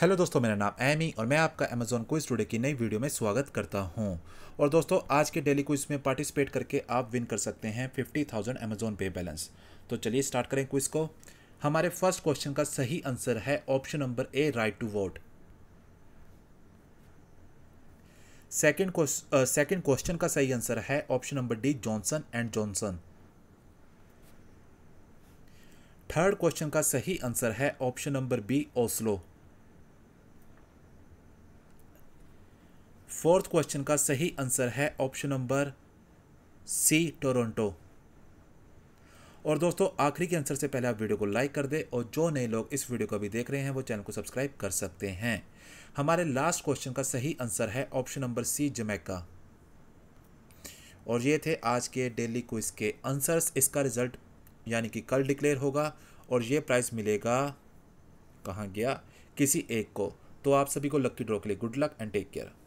hello दोस्तों मेरा नाम एमी और मैं आपका अमेजोन क्विज टुडे की नई वीडियो में स्वागत करता हूं और दोस्तों आज के डेली क्विज में पार्टिसिपेट करके आप विन कर सकते हैं fifty thousand Amazon pay balance तो चलिए स्टार्ट करें क्विज को हमारे फर्स्ट क्वेश्चन का सही आंसर है option number A right to vote second second question का सही आंसर है option number D Johnson and Johnson third question का सही आंसर है option number B Oslo fourth question का सही आंसर है ऑप्शन नंबर सी टोरंटो और दोस्तों आखिरी के आंसर से पहले आप वीडियो को लाइक कर दें और जो नए लोग इस वीडियो को अभी देख रहे हैं वो चैनल को सब्सक्राइब कर सकते हैं हमारे लास्ट क्वेश्चन का सही आंसर है ऑप्शन नंबर सी जमैका और ये थे आज के डेली क्विज के आंसर्स इसका रिजल्ट यानी कि कल डिक्लेयर होगा और ये प्राइज़ मिलेगा कहाँ गया किसी एक को तो आप सभी को लक्की ड्रॉ के लिए good luck and take care